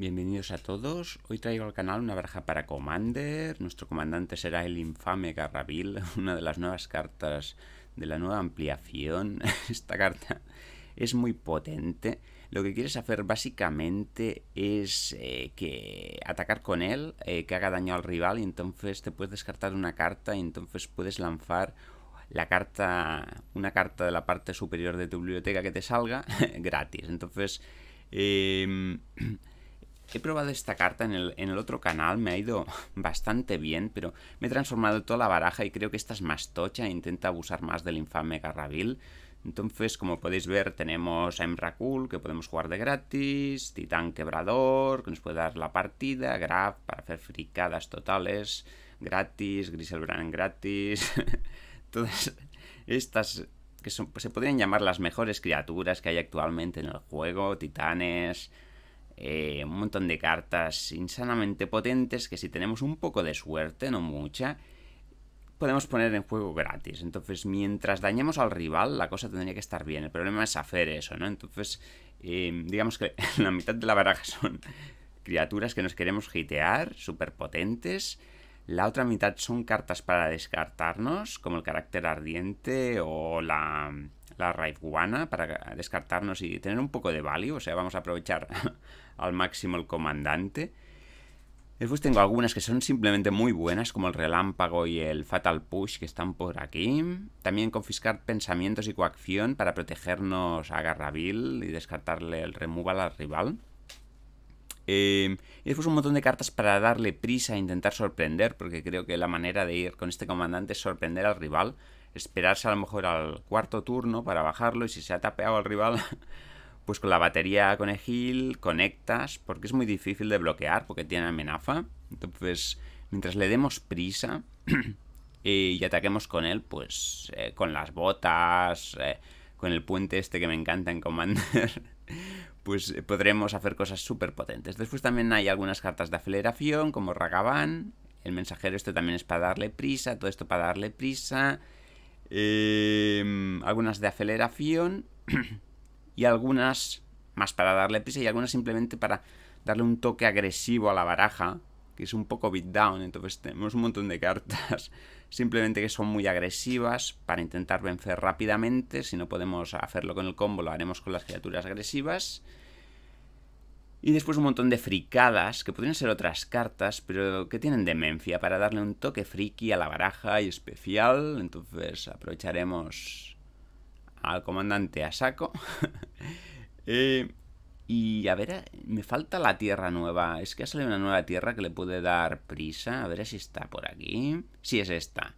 Bienvenidos a todos. Hoy traigo al canal una baraja para Commander. Nuestro comandante será el infame Garrabil, una de las nuevas cartas de la nueva ampliación. Esta carta es muy potente. Lo que quieres hacer básicamente es eh, que atacar con él, eh, que haga daño al rival y entonces te puedes descartar una carta y entonces puedes lanzar la carta, una carta de la parte superior de tu biblioteca que te salga gratis. Entonces... Em, He probado esta carta en el, otro canal, me ha ido bastante bien, pero me he transformado toda la baraja y creo que esta es más tocha e intenta abusar más del infame Garrabil. Entonces, como podéis ver, tenemos a Emrakul, que podemos jugar de gratis, Titán Quebrador, que nos puede dar la partida, Graf para hacer fricadas totales, gratis, Griselbrand gratis... Todas estas que se podrían llamar las mejores criaturas que hay actualmente en el juego, titanes, eh, un montón de cartas insanamente potentes que si tenemos un poco de suerte, no mucha, podemos poner en juego gratis. Entonces, mientras dañemos al rival, la cosa tendría que estar bien. El problema es hacer eso, ¿no? Entonces, eh, digamos que la mitad de la baraja son criaturas que nos queremos hitear, súper potentes. La otra mitad son cartas para descartarnos, como el carácter ardiente o la la Raiguana para descartarnos y tener un poco de value, o sea, vamos a aprovechar al máximo el comandante. Después tengo algunas que son simplemente muy buenas, como el Relámpago y el Fatal Push, que están por aquí. También confiscar pensamientos y coacción para protegernos a garravil y descartarle el removal al rival. Em, y después un montón de cartas para darle prisa e intentar sorprender, porque creo que la manera de ir con este comandante es sorprender al rival esperarse a lo mejor al cuarto turno para bajarlo y si se ha tapeado al rival, pues con la batería con Egil conectas, porque es muy difícil de bloquear, porque tiene amenaza. Entonces, mientras le demos prisa eh, y ataquemos con él, pues eh, con las botas, eh, con el puente este que me encanta en Commander. pues podremos hacer cosas súper potentes. Después también hay algunas cartas de aceleración, como Ragavan. El mensajero, este también es para darle prisa, todo esto para darle prisa. Em, algunas de aceleración y algunas más para darle prisa y algunas simplemente para darle un toque agresivo a la baraja, que es un poco beat down, entonces tenemos un montón de cartas simplemente que son muy agresivas para intentar vencer rápidamente, si no podemos hacerlo con el combo lo haremos con las criaturas agresivas y después un montón de fricadas, que podrían ser otras cartas, pero que tienen demencia para darle un toque friki a la baraja y especial. Entonces aprovecharemos al comandante a saco. Eh, y a ver, eh, me falta la tierra nueva. Es que ha salido una nueva tierra que le puede dar prisa. A ver si está por aquí. Sí, es esta.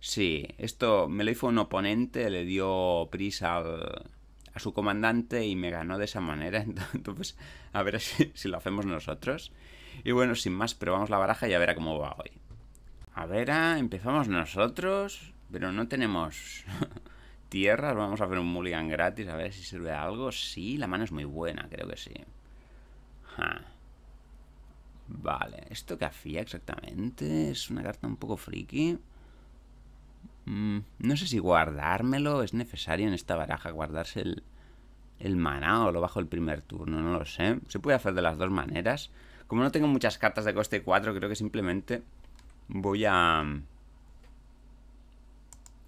Sí, esto me lo hizo un oponente, le dio prisa al, a su comandante y me ganó de esa manera. Entonces, a ver si, lo hacemos nosotros. Y bueno, sin más, probamos la baraja y a ver cómo va hoy. A ver, a, empezamos nosotros, pero no tenemos tierras. Vamos a hacer un mulligan gratis, a ver si sirve de algo. Sí, la mano es muy buena, creo que sí. Vale, ¿esto qué hacía exactamente? Es una carta un poco friki. Mm, no sé si guardármelo. ¿Es necesario en esta baraja guardarse el, el maná o lo bajo el primer turno? No lo sé. Se puede hacer de las dos maneras. Como no tengo muchas cartas de coste 4, creo que simplemente voy a...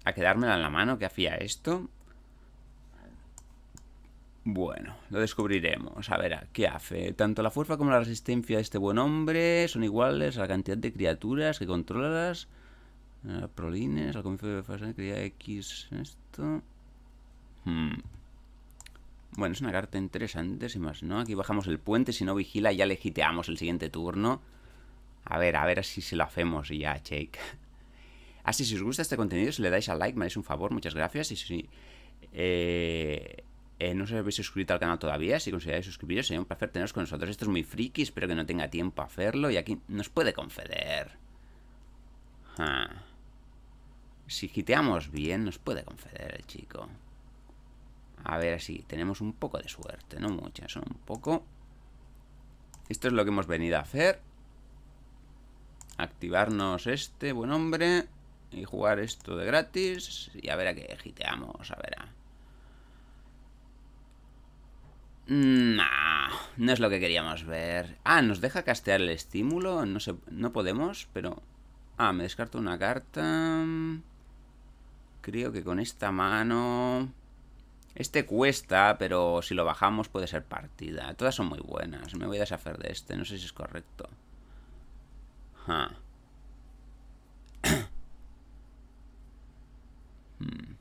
A quedármela en la mano que hacía esto. Bueno, lo descubriremos. A ver, ¿qué hace? Tanto la fuerza como la resistencia de este buen hombre son iguales a la cantidad de criaturas que controlas prolines, al comienzo de fase quería X esto. Hmm. Bueno, es una carta interesante, si más, ¿no? Aquí bajamos el puente, si no vigila ya le giteamos el siguiente turno. A ver, a ver si se lo hacemos ya, Jake. Así, ah, si os gusta este contenido, si le dais al like, me haréis un favor, muchas gracias. Y si eh, eh, no os habéis suscrito al canal todavía, si consideráis suscribiros, sería un placer teneros con nosotros. Esto es muy friki, espero que no tenga tiempo a hacerlo y aquí nos puede conceder. Ah. Si giteamos bien, nos puede conceder el chico. A ver, si tenemos un poco de suerte, no mucha, son un poco. Esto es lo que hemos venido a hacer. Activarnos este buen hombre. Y jugar esto de gratis. Y a ver a qué giteamos, a ver a... no es lo que queríamos ver. Ah, nos deja castear el estímulo. No, no podemos, pero... Ah, me descarto una carta... Creo que con esta mano... Este cuesta, pero si lo bajamos puede ser partida. Todas son muy buenas. Me voy a deshacer de este. No sé si es correcto. Ah. Hmm.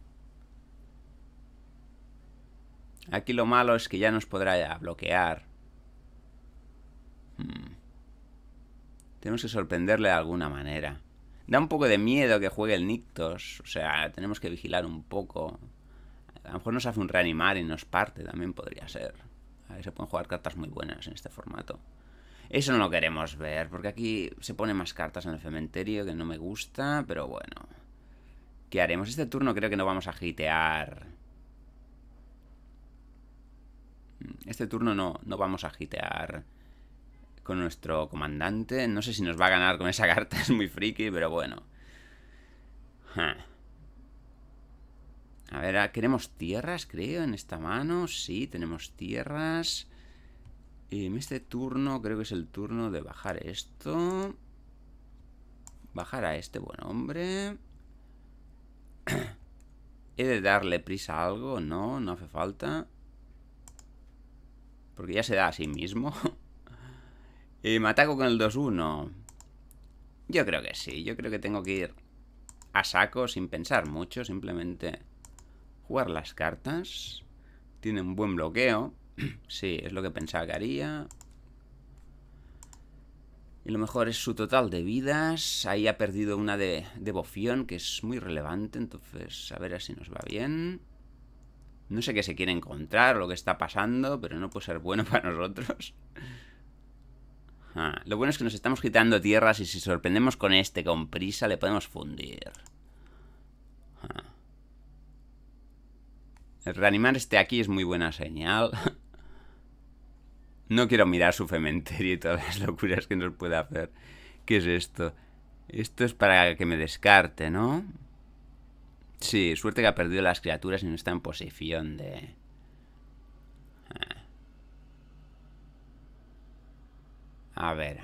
Aquí lo malo es que ya nos podrá bloquear. Hmm. Tenemos que sorprenderle de alguna manera. Da un poco de miedo que juegue el Nictos. O sea, tenemos que vigilar un poco. A lo mejor nos hace un reanimar y nos parte, también podría ser. Ahí se pueden jugar cartas muy buenas en este formato. Eso no lo queremos ver, porque aquí se pone más cartas en el cementerio, que no me gusta, pero bueno. ¿Qué haremos? Este turno creo que no vamos a gitear. Mm, este turno no, no vamos a gitear con nuestro comandante. No sé si nos va a ganar con esa carta, es muy friki, pero bueno. A ver, ah, queremos tierras, creo, en esta mano. Sí, tenemos tierras. Y en este turno creo que es el turno de bajar esto. Bajar a este buen hombre. ¿He de darle prisa a algo? No, no hace falta. Porque ya se da a sí mismo. ¿Y ¿Me ataco con el 2-1? Yo creo que sí. Yo creo que tengo que ir a saco sin pensar mucho. Simplemente jugar las cartas. Tiene un buen bloqueo. sí, es lo que pensaba que haría. Y lo mejor es su total de vidas. Ahí ha perdido una de, devoción, que es muy relevante. Entonces, a ver si nos va bien. No sé qué se quiere encontrar o lo que está pasando, pero no puede ser bueno para nosotros. Ah, lo bueno es que nos estamos quitando tierras y si sorprendemos con este con prisa le podemos fundir. Ah. reanimar este aquí es muy buena señal. No quiero mirar su cementerio y todas las locuras que nos puede hacer. ¿Qué es esto? Esto es para que me descarte, ¿no? Sí, suerte que ha perdido las criaturas y no está en posición de... A ver.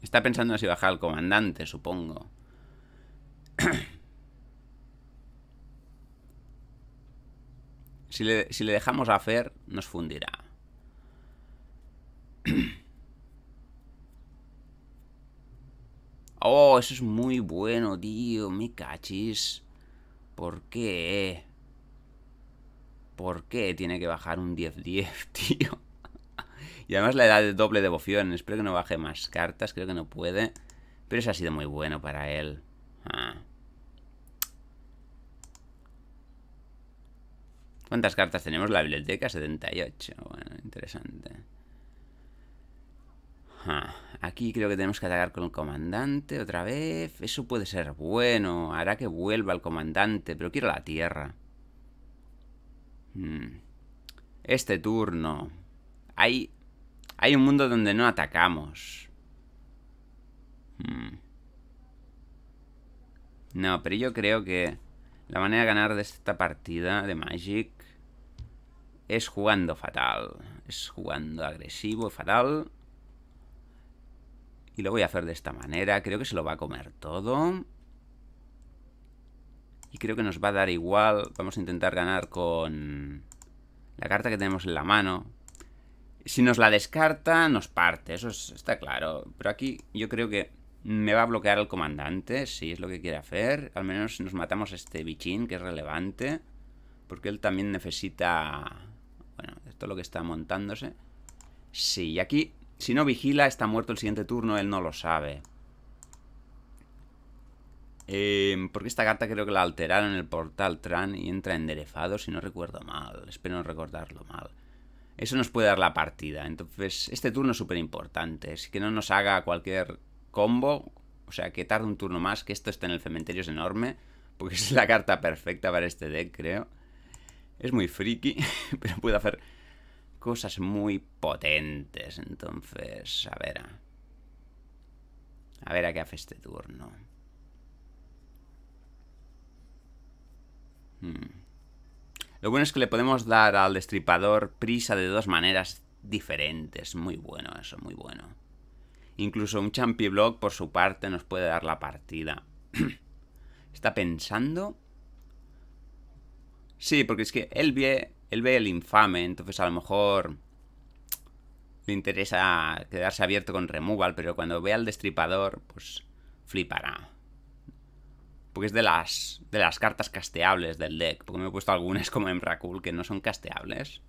Está pensando en si bajar al comandante, supongo. si, le, si le dejamos hacer nos fundirá. oh, eso es muy bueno, tío. Me cachis. ¿Por qué? ¿Por qué tiene que bajar un 10-10, tío? y además la edad de doble devoción. Espero que no baje más cartas. Creo que no puede. Pero eso ha sido muy bueno para él. Ah. ¿Cuántas cartas tenemos? La biblioteca 78. Bueno, interesante. Ah, aquí creo que tenemos que atacar con el comandante otra vez. Eso puede ser bueno. Hará que vuelva el comandante. Pero quiero la tierra. Mm. Este turno. Hay. Hay un mundo donde no atacamos. Mm. No, pero yo creo que la manera de ganar de esta partida de Magic es jugando fatal. Es jugando agresivo, fatal. Y lo voy a hacer de esta manera. Creo que se lo va a comer todo. Y creo que nos va a dar igual. Vamos a intentar ganar con la carta que tenemos en la mano. Si nos la descarta, nos parte. Eso está claro. Pero aquí yo creo que me va a bloquear el comandante, si es lo que quiere hacer. Al menos nos matamos a este bichín, que es relevante. Porque él también necesita... Bueno, esto es lo que está montándose. Sí, y aquí, si no vigila, está muerto el siguiente turno, él no lo sabe. Em, porque esta carta creo que la alteraron en el portal Tran y entra enderezado, si no recuerdo mal. Espero no recordarlo mal. Eso nos puede dar la partida. Entonces, este turno es súper importante. Si que no nos haga cualquier combo. O sea, que tarde un turno más, que esto está en el cementerio es enorme. Porque es la carta perfecta para este deck, creo. Es muy friki, pero puede hacer cosas muy potentes. Entonces, a ver. A, a ver a qué hace este turno. Mm. Lo bueno es que le podemos dar al destripador prisa de dos maneras diferentes. Muy bueno eso, muy bueno. Incluso un champi block por su parte nos puede dar la partida. ¿Está pensando? Sí, porque es que él ve, él ve el infame, entonces a lo mejor le interesa quedarse abierto con removal, pero cuando ve al destripador, pues flipará. Porque es de las, de las cartas casteables del deck. Porque me he puesto algunas como en Rakul que no son casteables.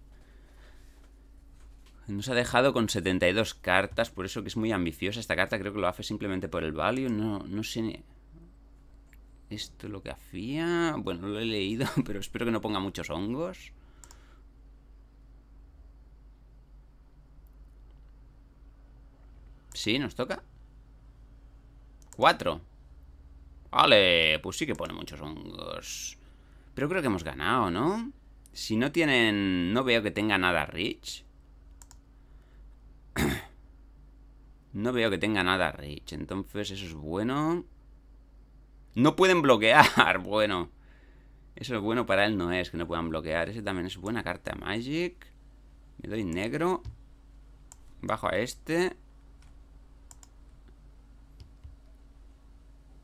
Nos ha dejado con 72 cartas, por eso que es muy ambiciosa. Esta carta creo que lo hace simplemente por el value. No, no sé... Ni... Esto lo que hacía... Bueno, lo he leído, pero espero que no ponga muchos hongos. Sí, nos toca. Cuatro. Vale, pues sí que pone muchos hongos. Pero creo que hemos ganado, ¿no? Si no tienen... No veo que tenga nada rich. no veo que tenga nada rich. Entonces eso es bueno. No pueden bloquear. Bueno. Eso es bueno para él no es, que no puedan bloquear. Ese también es buena carta Magic. Me doy negro. Bajo a este.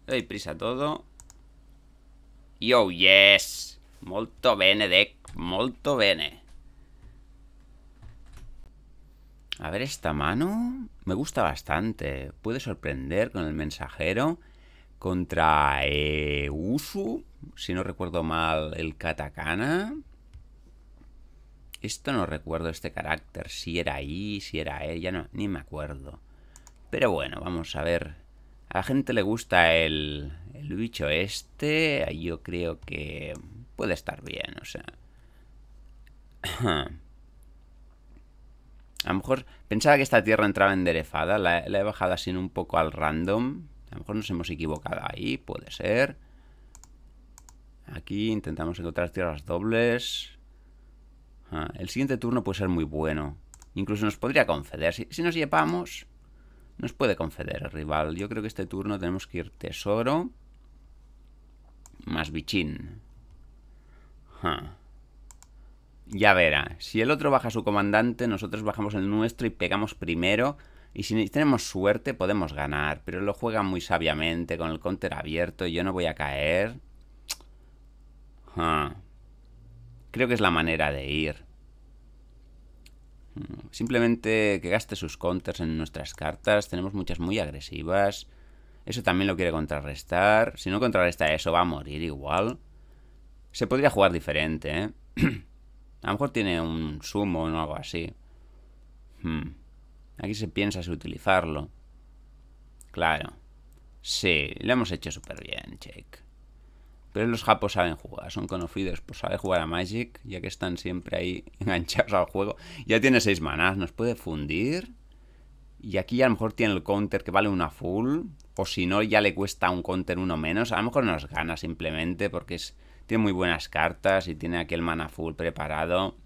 doy prisa a todo. Yo, yes. Molto bene, Deck. Molto bene. A ver, esta mano me gusta bastante. Puede sorprender con el mensajero. Contra eh, Usu, si no recuerdo mal, el katakana. Esto no recuerdo este carácter, si era I, si era E. ya no, ni me acuerdo. Pero bueno, vamos a ver a la gente le gusta el, el bicho este. Yo creo que puede estar bien, o sea. A lo mejor pensaba que esta tierra entraba enderefada, La, he bajado así un poco al random. A lo mejor nos hemos equivocado ahí. Puede ser. Aquí intentamos encontrar tierras dobles. Ah, el siguiente turno puede ser muy bueno. Incluso nos podría conceder. Si, si nos llevamos... Nos puede conceder el rival. Yo creo que este turno tenemos que ir tesoro. Más bichín. Ya verá. Si el otro baja su comandante, nosotros bajamos el nuestro y pegamos primero. Y si tenemos suerte, podemos ganar. Pero lo juega muy sabiamente, con el counter abierto. Y yo no voy a caer. Creo que es la manera de ir. Simplemente que gaste sus counters en nuestras cartas. Tenemos muchas muy agresivas. Eso también lo quiere contrarrestar. Si no contrarresta eso, va a morir igual. Se podría jugar diferente, ¿eh? a lo mejor tiene un sumo o algo así. Hmm. Aquí se piensa si utilizarlo. Claro. Sí, lo hemos hecho súper bien, Jake. Pero los japos saben jugar, son conocidos por saber jugar a Magic, ya que están siempre ahí enganchados al juego. Ya tiene 6 manas, nos puede fundir. Y aquí a lo mejor tiene el counter que vale una full. O si no, ya le cuesta un counter uno menos. A lo mejor nos gana simplemente porque tiene muy buenas cartas y tiene aquí el mana full preparado.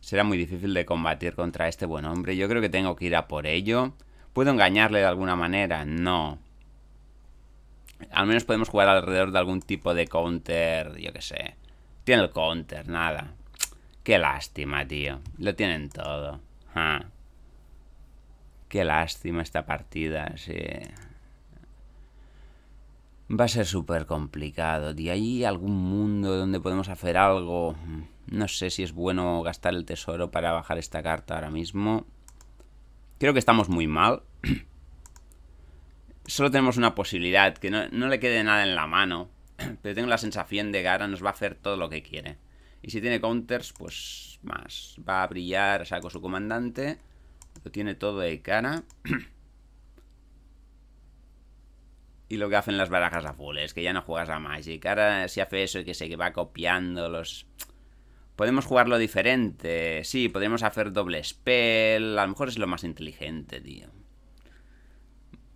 Será muy difícil de combatir contra este buen hombre. Yo creo que tengo que ir a por ello. ¿Puedo engañarle de alguna manera? No. Al menos podemos jugar alrededor de algún tipo de counter, yo qué sé. Tiene el counter, nada. Qué lástima, tío. Lo tienen todo. Qué lástima esta partida, sí. Va a ser súper complicado, tío. ¿Hay algún mundo donde podemos hacer algo? No sé si es bueno gastar el tesoro para bajar esta carta ahora mismo. Creo que estamos muy mal. solo tenemos una posibilidad, que no, le quede nada en la mano. Pero tengo la sensación de que ahora nos va a hacer todo lo que quiere. Y si tiene counters, pues más. Va a brillar, saco su comandante. Lo tiene todo de cara. y lo que hacen las barajas a full es que ya no juegas a Magic. Ahora si hace eso y que se va copiando los... Podemos jugarlo diferente. Sí, podemos hacer doble spell. A lo mejor es lo más inteligente, tío.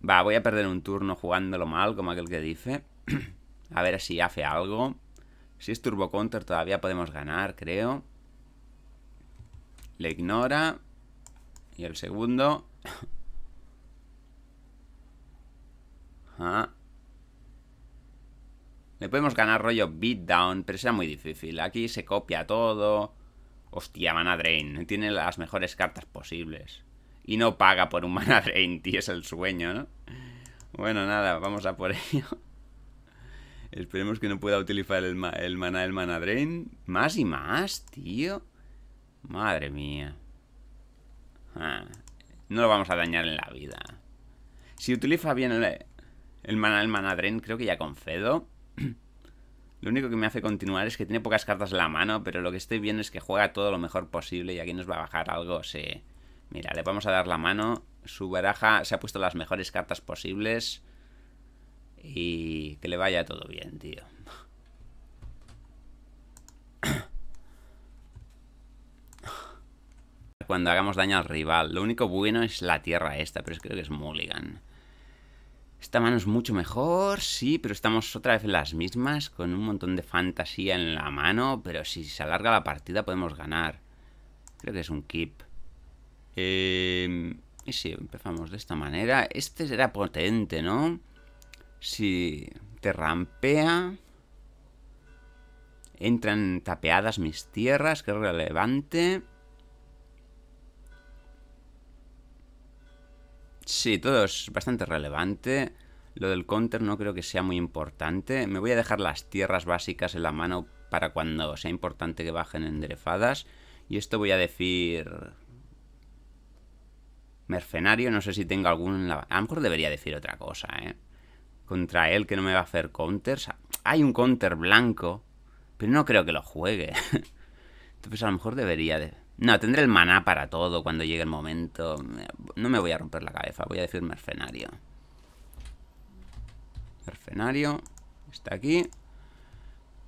Va, voy a perder un turno jugándolo mal, como aquel que dice. a ver si hace algo. Si es Turbo Counter todavía podemos ganar, creo. Le ignora. Y el segundo... Ah. Le podemos ganar rollo beatdown, pero será muy difícil. Aquí se copia todo. Hostia, mana drain. Tiene las mejores cartas posibles. Y no paga por un mana drain, tío, es el sueño, ¿no? Bueno, nada, vamos a por ello. Esperemos que no pueda utilizar el, el mana del mana drain. Más y más, tío. Madre mía. Ah, no lo vamos a dañar en la vida. Si utiliza bien el, el mana el mana drain, creo que ya concedo. Lo único que me hace continuar es que tiene pocas cartas en la mano, pero lo que estoy viendo es que juega todo lo mejor posible y aquí nos va a bajar algo, sí. Mira, le vamos a dar la mano. Su baraja se ha puesto las mejores cartas posibles. Y que le vaya todo bien, tío. Cuando hagamos daño al rival. Lo único bueno es la tierra esta, pero creo que es Mulligan. Esta mano es mucho mejor, sí, pero estamos otra vez en las mismas, con un montón de fantasía en la mano, pero si se alarga la partida podemos ganar. Creo que es un keep. Em, y si empezamos de esta manera, este será potente, ¿no? Si te rampea, entran tapeadas mis tierras, que es relevante. Sí, todo es bastante relevante. Lo del counter no creo que sea muy importante. Me voy a dejar las tierras básicas en la mano para cuando sea importante que bajen enderezadas. Y esto voy a decir Mercenario, no sé si tengo algún... A lo mejor debería decir otra cosa, ¿eh? Contra él que no me va a hacer counters. Hay un counter blanco, pero no creo que lo juegue. Entonces a lo mejor debería de... No, tendré el maná para todo cuando llegue el momento. No me voy a romper la cabeza, voy a decir mercenario. Mercenario. Está aquí.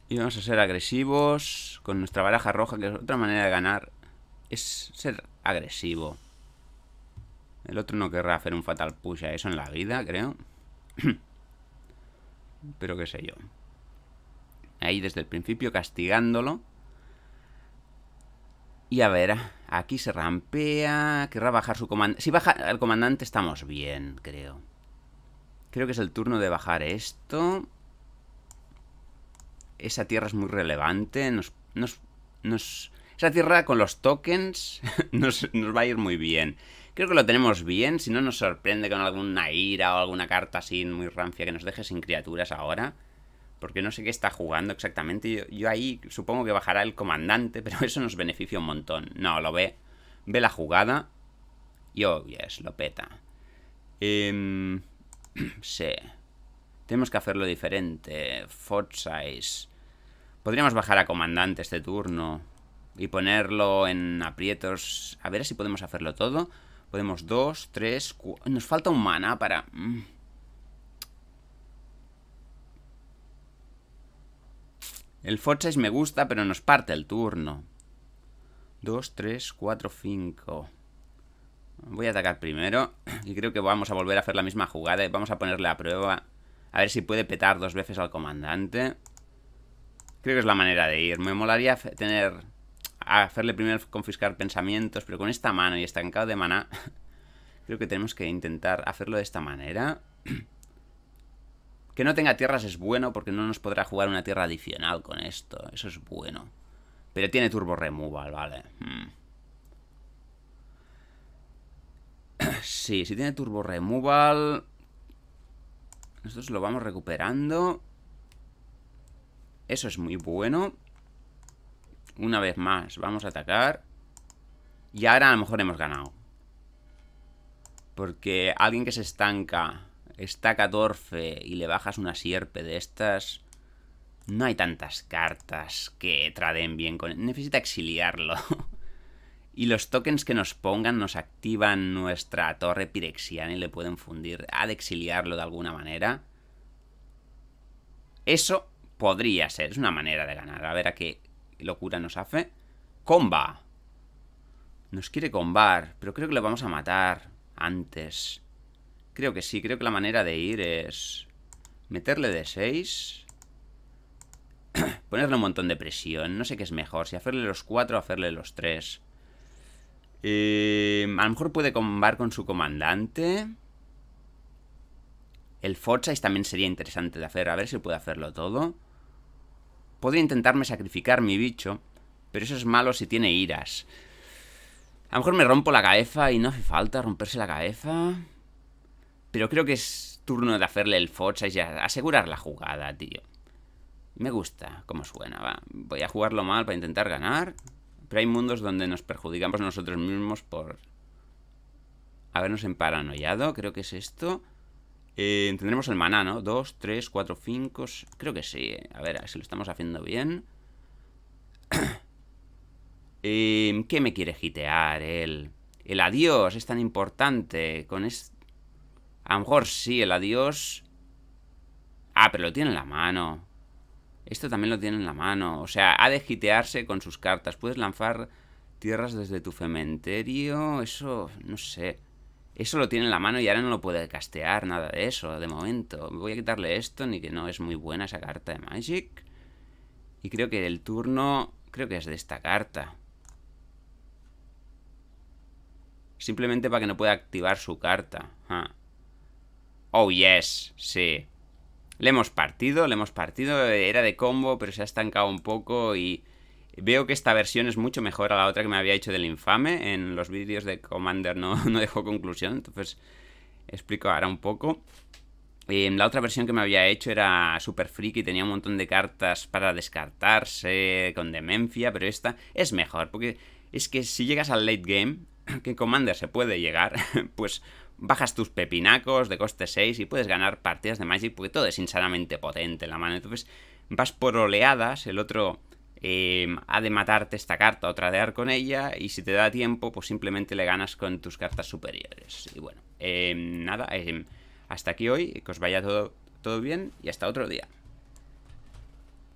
Y vamos a ser agresivos con nuestra baraja roja, que es otra manera de ganar. Es ser agresivo. El otro no querrá hacer un fatal push a eso en la vida, creo. Pero qué sé yo. Ahí desde el principio castigándolo. Y a ver, aquí se rampea. Querrá bajar su comandante. Si baja el comandante estamos bien, creo. Creo que es el turno de bajar esto. Esa tierra es muy relevante. Nos, Esa tierra con los tokens nos, nos va a ir muy bien. Creo que lo tenemos bien, si no nos sorprende con alguna ira o alguna carta así muy rancia que nos deje sin criaturas ahora. Porque no sé qué está jugando exactamente. Yo, ahí supongo que bajará el comandante, pero eso nos beneficia un montón. No, lo ve. Ve la jugada. Y oh, yes, lo peta. Em, sí. Tenemos que hacerlo diferente. Fortsize. size. Podríamos bajar a comandante este turno. Y ponerlo en aprietos. A ver si podemos hacerlo todo. Podemos 2, 3, 4... Nos falta un mana para... Mm. El Fortress me gusta, pero nos parte el turno. 2, 3, 4, 5... Voy a atacar primero. Y creo que vamos a volver a hacer la misma jugada. Vamos a ponerle a prueba. A ver si puede petar dos veces al comandante. Creo que es la manera de ir. Me molaría tener a hacerle primero confiscar pensamientos, pero con esta mano y estancado de maná, creo que tenemos que intentar hacerlo de esta manera. que no tenga tierras es bueno porque no nos podrá jugar una tierra adicional con esto. Eso es bueno. Pero tiene turbo removal, vale. Hmm. Sí, si tiene turbo removal... Nosotros lo vamos recuperando. Eso es muy bueno. Una vez más, vamos a atacar. Y ahora a lo mejor hemos ganado. Porque alguien que se estanca, está 14 y le bajas una sierpe de estas... No hay tantas cartas que traden bien con... Necesita exiliarlo. y los tokens que nos pongan nos activan nuestra torre pirexiana y le pueden fundir. Ha de exiliarlo de alguna manera. Eso podría ser, es una manera de ganar. A ver a qué locura nos hace. ¡Comba! Nos quiere combar, pero creo que lo vamos a matar antes. Creo que sí, creo que la manera de ir es... Meterle de 6. Ponerle un montón de presión. No sé qué es mejor, si hacerle los 4 o hacerle los 3. Eh, a lo mejor puede combar con su comandante. El Forchais también sería interesante de hacer. A ver si puede hacerlo todo. Podría intentarme sacrificar mi bicho, pero eso es malo si tiene iras. A lo mejor me rompo la cabeza y no hace falta romperse la cabeza. Pero creo que es turno de hacerle el focha y asegurar la jugada, tío. Me gusta cómo suena, va. Voy a jugarlo mal para intentar ganar. Pero hay mundos donde nos perjudicamos nosotros mismos por habernos emparanoiado. Creo que es esto. Eh, tendremos el maná, ¿no? 2, 3, 4, 5... Creo que sí. Eh. A ver, si lo estamos haciendo bien. eh, ¿Qué me quiere gitear él? El, adiós es tan importante. Con es... A lo mejor sí, el adiós... Ah, pero lo tiene en la mano. Esto también lo tiene en la mano. O sea, ha de gitearse con sus cartas. Puedes lanzar tierras desde tu cementerio. Eso, no sé. Eso lo tiene en la mano y ahora no lo puede castear, nada de eso, de momento. Voy a quitarle esto, ni que no es muy buena esa carta de Magic. Y creo que el turno... Creo que es de esta carta. Simplemente para que no pueda activar su carta. Ah. Oh, yes. Sí. Le hemos partido, le hemos partido. Era de combo, pero se ha estancado un poco y Veo que esta versión es mucho mejor a la otra que me había hecho del infame. En los vídeos de Commander no, no dejó conclusión, entonces explico ahora un poco. la otra versión que me había hecho era super freaky, tenía un montón de cartas para descartarse con demencia, pero esta es mejor, porque es que si llegas al late game, que Commander se puede llegar, pues bajas tus pepinacos de coste 6 y puedes ganar partidas de Magic, porque todo es insanamente potente en la mano. Entonces vas por oleadas, el otro Em, ha de matarte esta carta o tradear con ella y si te da tiempo pues simplemente le ganas con tus cartas superiores. Y bueno, em, nada, em, hasta aquí hoy, que os vaya todo bien y hasta otro día.